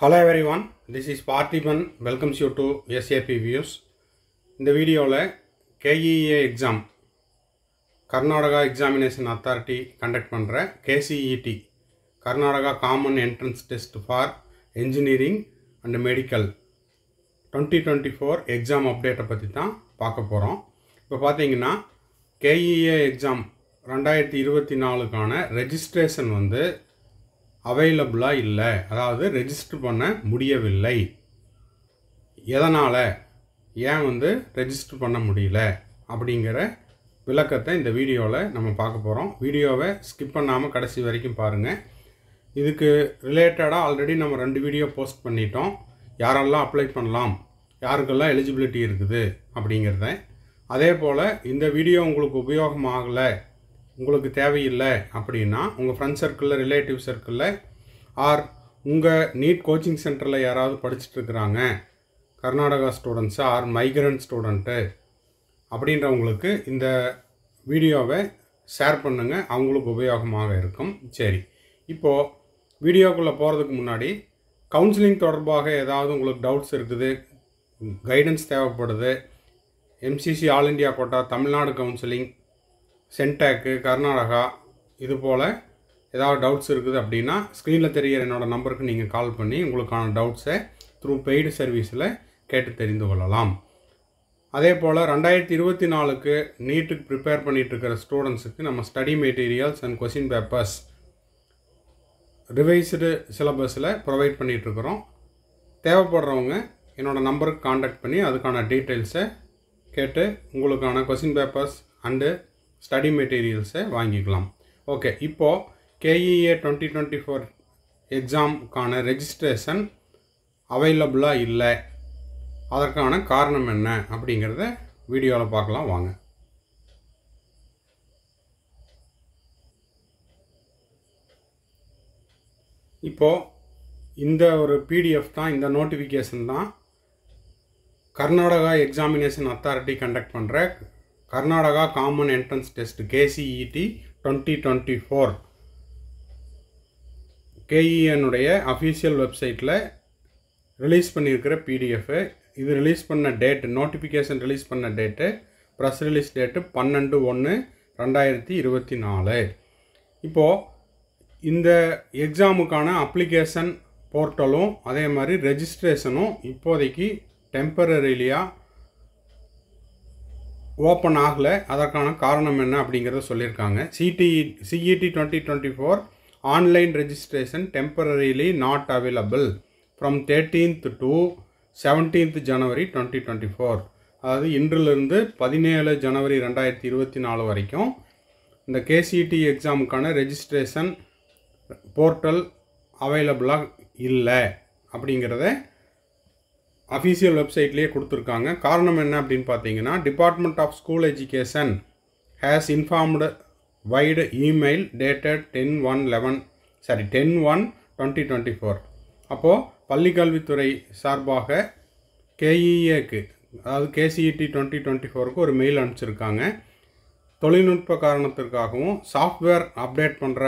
hello everyone this is Parthiban welcomes you to SAP views இந்த வீடியோவில் KEA exam e e Karnataka examination authority conduct பண்ணுற KCET Karnataka common entrance test for engineering and medical twenty twenty four exam அப்டேட்டை பற்றி தான் பார்க்க போகிறோம் இப்போ பார்த்தீங்கன்னா கேஇஏ எக்ஸாம் e ரெண்டாயிரத்தி இருபத்தி நாலுக்கான ரெஜிஸ்ட்ரேஷன் வந்து அவைலபிளாக இல்லை அதாவது ரெஜிஸ்டர் பண்ண முடியவில்லை எதனால் ஏன் வந்து ரெஜிஸ்டர் பண்ண முடியல அப்படிங்கிற விளக்கத்தை இந்த வீடியோவில் நம்ம பார்க்க போகிறோம் வீடியோவை ஸ்கிப் பண்ணாமல் கடைசி வரைக்கும் பாருங்கள் இதுக்கு ரிலேட்டடாக ஆல்ரெடி நம்ம ரெண்டு வீடியோ போஸ்ட் பண்ணிட்டோம் யாரெல்லாம் அப்ளை பண்ணலாம் யாருக்கெல்லாம் எலிஜிபிலிட்டி இருக்குது அப்படிங்கிறத அதே போல் இந்த வீடியோ உங்களுக்கு உபயோகமாகலை உங்களுக்கு தேவையில்லை அப்படின்னா உங்கள் ஃப்ரெண்ட்ஸ் சர்க்கிளில் ரிலேட்டிவ் சர்க்கிளில் ஆர் உங்கள் நீட் கோச்சிங் சென்டரில் யாராவது படிச்சுட்ருக்குறாங்க Karnataka students or migrant student அப்படின்றவங்களுக்கு இந்த வீடியோவை ஷேர் பண்ணுங்கள் அவங்களுக்கு உபயோகமாக இருக்கும் சரி இப்போது வீடியோக்குள்ளே போகிறதுக்கு முன்னாடி கவுன்சிலிங் தொடர்பாக ஏதாவது உங்களுக்கு டவுட்ஸ் இருக்குது கைடன்ஸ் தேவைப்படுது MCC all India quota Tamil Nadu counselling சென்டேக்கு கர்நாடகா இது போல் ஏதாவது டவுட்ஸ் இருக்குது அப்படின்னா ஸ்க்ரீனில் தெரிகிற என்னோடய நம்பருக்கு நீங்கள் கால் பண்ணி உங்களுக்கான டவுட்ஸை த்ரூ பெய்டு சர்வீஸில் கேட்டு தெரிந்து கொள்ளலாம் அதே போல் ரெண்டாயிரத்தி இருபத்தி நாலுக்கு நீட்டுக்கு ப்ரிப்பேர் பண்ணிகிட்ருக்கிற ஸ்டூடெண்ட்ஸுக்கு நம்ம study materials and question papers revised சிலபஸில் ப்ரொவைட் பண்ணிகிட்ருக்குறோம் தேவைப்படுறவங்க என்னோடய நம்பருக்கு காண்டாக்ட் பண்ணி அதுக்கான டீட்டெயில்ஸை கேட்டு உங்களுக்கான கொஷின் பேப்பர்ஸ் அண்டு ஸ்டடி மெட்டீரியல்ஸை வாங்கிக்கலாம் ஓகே இப்போது கேஇஏ டுவெண்ட்டி டுவெண்ட்டி ஃபோர் எக்ஸாமுக்கான ரெஜிஸ்ட்ரேஷன் அவைலபிளாக இல்லை அதற்கான காரணம் என்ன அப்படிங்கிறத வீடியோவில் பார்க்கலாம் வாங்க இப்போது இந்த ஒரு பிடிஎஃப் தான் இந்த நோட்டிஃபிகேஷன் தான் கர்நாடகா எக்ஸாமினேஷன் அத்தாரிட்டி கண்டக்ட் பண்ணுற Karnataka common entrance test KCET twenty twenty four கேஇஎனுடைய அஃபீஷியல் வெப்சைட்டில் ரிலீஸ் பண்ணியிருக்கிற பிடிஎஃப்பு இது ரிலீஸ் பண்ண டேட்டு நோட்டிஃபிகேஷன் ரிலீஸ் பண்ண டேட்டு ப்ரெஸ் ரிலீஸ் டேட்டு பன்னெண்டு ஒன்று ரெண்டாயிரத்தி இருபத்தி நாலு இப்போது இந்த எக்ஸாமுக்கான அப்ளிகேஷன் போர்ட்டலும் அதே மாதிரி ரெஜிஸ்ட்ரேஷனும் இப்போதைக்கு டெம்பரரிலியாக ஓப்பன் ஆகலை அதற்கான காரணம் என்ன அப்படிங்கிறத சொல்லியிருக்காங்க CDE CET twenty twenty four online registration temporarily not available from thirteenth to seventeenth January twenty twenty four அதாவது இன்றிலிருந்து பதினேழு ஜனவரி ரெண்டாயிரத்தி இருபத்தி நாலு வரைக்கும் இந்த கேசிடி எக்ஸாமுக்கான ரெஜிஸ்ட்ரேஷன் போர்ட்டல் அவைலபிளாக இல்லை அப்படிங்கிறத அஃபீஷியல் வெப்சைட்லேயே கொடுத்துருக்காங்க காரணம் என்ன அப்படின்னு பார்த்தீங்கன்னா department of school education has informed vide email dated ten one eleven sorry ten one twenty twenty four அப்போது பள்ளிக்கல்வித்துறை சார்பாக கேஇஏக்கு e அதாவது கேசிஇடி டுவெண்ட்டி டுவெண்ட்டி ஃபோருக்கு ஒரு மெயில் அனுப்பிச்சிருக்காங்க தொழில்நுட்ப காரணத்திற்காகவும் சாஃப்ட்வேர் அப்டேட் பண்ணுற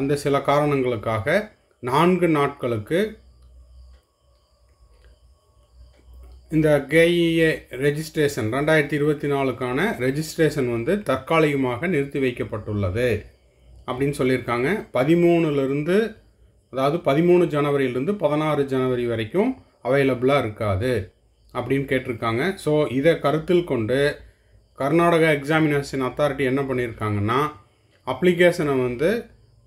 அந்த சில காரணங்களுக்காக நான்கு நாட்களுக்கு இந்த கேஇஏ ரெஜிஸ்ட்ரேஷன் ரெண்டாயிரத்தி இருபத்தி நாலுக்கான ரெஜிஸ்ட்ரேஷன் வந்து தற்காலிகமாக நிறுத்தி வைக்கப்பட்டுள்ளது அப்படின்னு சொல்லியிருக்காங்க பதிமூணுலேருந்து அதாவது பதிமூணு ஜனவரியிலிருந்து பதினாறு ஜனவரி வரைக்கும் அவைலபிளாக இருக்காது அப்படின்னு கேட்டிருக்காங்க ஸோ இதை கருத்தில் கொண்டு கர்நாடகா எக்ஸாமினேஷன் அத்தாரிட்டி என்ன பண்ணியிருக்காங்கன்னா அப்ளிகேஷனை வந்து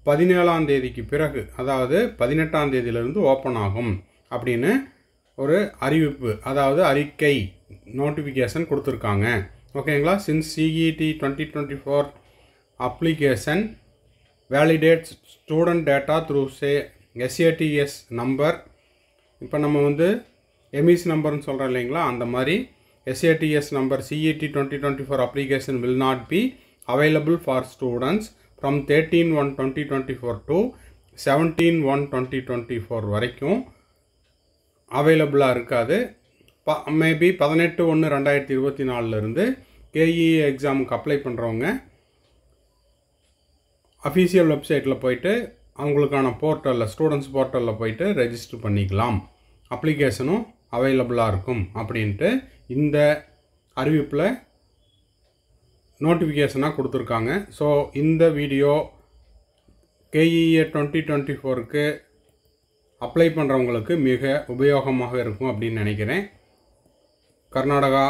பதினேழாம் தேதிக்கு பிறகு அதாவது பதினெட்டாம் தேதியிலேருந்து ஓப்பன் ஆகும் அப்படின்னு ஒரு அறிவிப்பு அதாவது அறிக்கை நோட்டிஃபிகேஷன் கொடுத்துருக்காங்க ஓகேங்களா since CET twenty twenty four application validate student data through say SATS number இப்போ நம்ம வந்து எம்இஸ் நம்பர்னு e சொல்கிறோம் இல்லைங்களா அந்த மாதிரி SATS number CET twenty twenty four application will not be available for students from thirteen one twenty twenty four to seventeen one twenty twenty four வரைக்கும் அவைலபிளாக இருக்காது ப மேபி பதினெட்டு ஒன்று ரெண்டாயிரத்தி இருபத்தி நாலுலேருந்து கேஇ எக்ஸாமுக்கு e e அப்ளை பண்ணுறவங்க அஃபீஷியல் வெப்சைட்டில் போயிட்டு அவங்களுக்கான போர்ட்டலில் ஸ்டூடெண்ட்ஸ் போர்ட்டலில் போயிட்டு ரெஜிஸ்டர் பண்ணிக்கலாம் அப்ளிகேஷனும் அவைலபிளாக இருக்கும் அப்படின்ட்டு இந்த அறிவிப்பில் நோட்டிஃபிகேஷனாக கொடுத்துருக்காங்க ஸோ இந்த வீடியோ கேஇஏ டுவெண்ட்டி டுவெண்ட்டி ஃபோருக்கு அப்ளை பண்ணுறவங்களுக்கு மிக உபயோகமாக இருக்கும் அப்படின்னு நினைக்கிறேன் Karnataka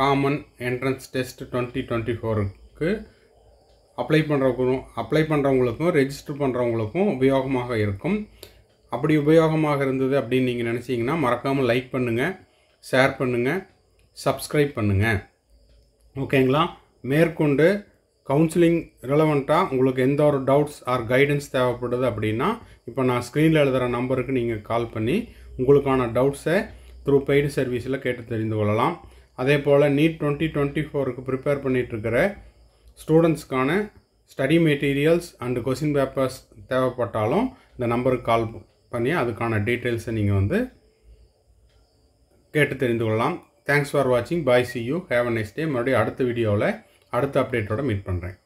common entrance test twenty twenty ஃபோருக்கு அப்ளை பண்ணுறவங்களும் அப்ளை பண்ணுறவங்களுக்கும் ரெஜிஸ்டர் பண்ணுறவங்களுக்கும் உபயோகமாக இருக்கும் அப்படி உபயோகமாக இருந்தது அப்படின்னு நீங்கள் நினச்சிங்கன்னா மறக்காமல் லைக் பண்ணுங்கள் ஷேர் பண்ணுங்கள் சப்ஸ்கிரைப் பண்ணுங்கள் ஓகேங்களா மேற்கொண்டு கவுன்சிலிங் ரிலவெண்ட்டாக உங்களுக்கு எந்த ஒரு டவுட்ஸ் ஆர் கைடன்ஸ் தேவைப்படுது அப்படின்னா இப்போ நான் ஸ்க்ரீனில் எழுதுகிற நம்பருக்கு நீங்கள் கால் பண்ணி உங்களுக்கான டவுட்ஸை த்ரூ பெய்டு சர்வீஸில் கேட்டு தெரிந்து கொள்ளலாம் அதே போல் நீட் டுவெண்ட்டி டுவெண்ட்டி ஃபோருக்கு ப்ரிப்பேர் பண்ணிகிட்ருக்கிற ஸ்டூடெண்ட்ஸ்க்கான study materials and question papers தேவைப்பட்டாலும் இந்த நம்பருக்கு கால் பண்ணி அதுக்கான டீட்டெயில்ஸை நீங்கள் வந்து கேட்டு தெரிந்து கொள்ளலாம் தேங்க்ஸ் ஃபார் வாட்சிங் bye see you have a next day மறுபடியும் அடுத்த வீடியோவில் அடுத்த அப்டேட்டோட மீட் பண்ணுறேன்